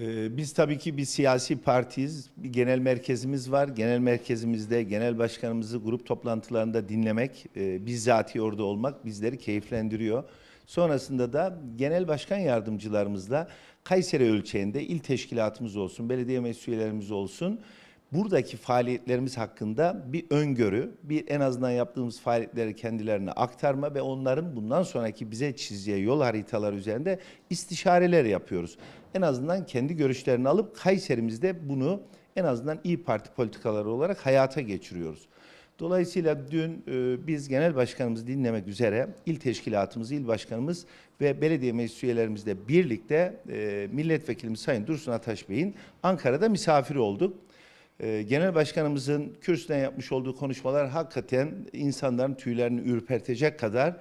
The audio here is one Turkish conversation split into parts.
Ee, biz tabii ki bir siyasi partiyiz. Bir genel merkezimiz var. Genel merkezimizde genel başkanımızı grup toplantılarında dinlemek, e, bizzati orada olmak bizleri keyiflendiriyor. Sonrasında da genel başkan yardımcılarımızla Kayseri ölçeğinde il teşkilatımız olsun, belediye meclis olsun buradaki faaliyetlerimiz hakkında bir öngörü, bir en azından yaptığımız faaliyetleri kendilerine aktarma ve onların bundan sonraki bize çizeceği yol haritaları üzerinde istişareler yapıyoruz. En azından kendi görüşlerini alıp Kayserimizde bunu en azından iyi Parti politikaları olarak hayata geçiriyoruz. Dolayısıyla dün e, biz genel başkanımızı dinlemek üzere il teşkilatımız, il başkanımız ve belediye meclis üyelerimizle birlikte e, milletvekilimiz Sayın Dursun Ataş Bey'in Ankara'da misafir olduk. Ee, genel Başkanımızın kürsüden yapmış olduğu konuşmalar hakikaten insanların tüylerini ürpertecek kadar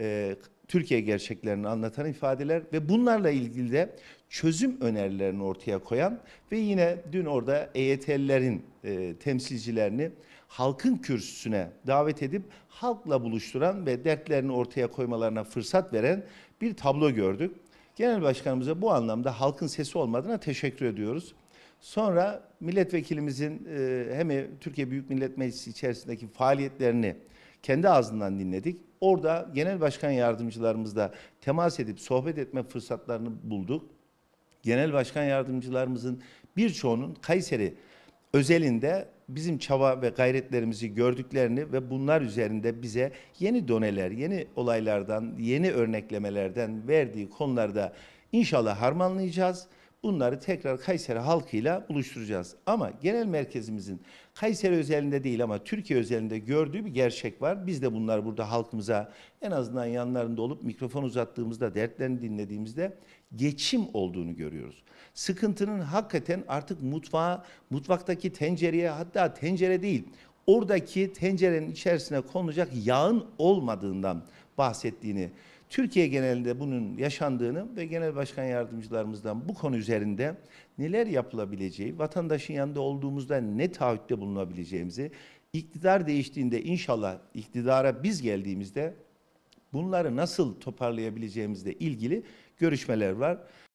e, Türkiye gerçeklerini anlatan ifadeler ve bunlarla ilgili de çözüm önerilerini ortaya koyan ve yine dün orada EYT'lilerin e, temsilcilerini halkın kürsüsüne davet edip halkla buluşturan ve dertlerini ortaya koymalarına fırsat veren bir tablo gördük. Genel Başkanımıza bu anlamda halkın sesi olmadığına teşekkür ediyoruz. Sonra milletvekilimizin e, hem Türkiye Büyük Millet Meclisi içerisindeki faaliyetlerini kendi ağzından dinledik. Orada genel başkan yardımcılarımızla temas edip sohbet etme fırsatlarını bulduk. Genel başkan yardımcılarımızın birçoğunun Kayseri özelinde bizim çaba ve gayretlerimizi gördüklerini ve bunlar üzerinde bize yeni doneler, yeni olaylardan, yeni örneklemelerden verdiği konularda inşallah harmanlayacağız. Bunları tekrar Kayseri halkıyla buluşturacağız. Ama genel merkezimizin Kayseri özelinde değil ama Türkiye özelinde gördüğü bir gerçek var. Biz de bunlar burada halkımıza en azından yanlarında olup mikrofon uzattığımızda, dertlerini dinlediğimizde geçim olduğunu görüyoruz. Sıkıntının hakikaten artık mutfağa, mutfaktaki tencereye hatta tencere değil, oradaki tencerenin içerisine konulacak yağın olmadığından bahsettiğini Türkiye genelinde bunun yaşandığını ve genel başkan yardımcılarımızdan bu konu üzerinde neler yapılabileceği, vatandaşın yanında olduğumuzda ne taahhütte bulunabileceğimizi, iktidar değiştiğinde inşallah iktidara biz geldiğimizde bunları nasıl toparlayabileceğimizle ilgili görüşmeler var.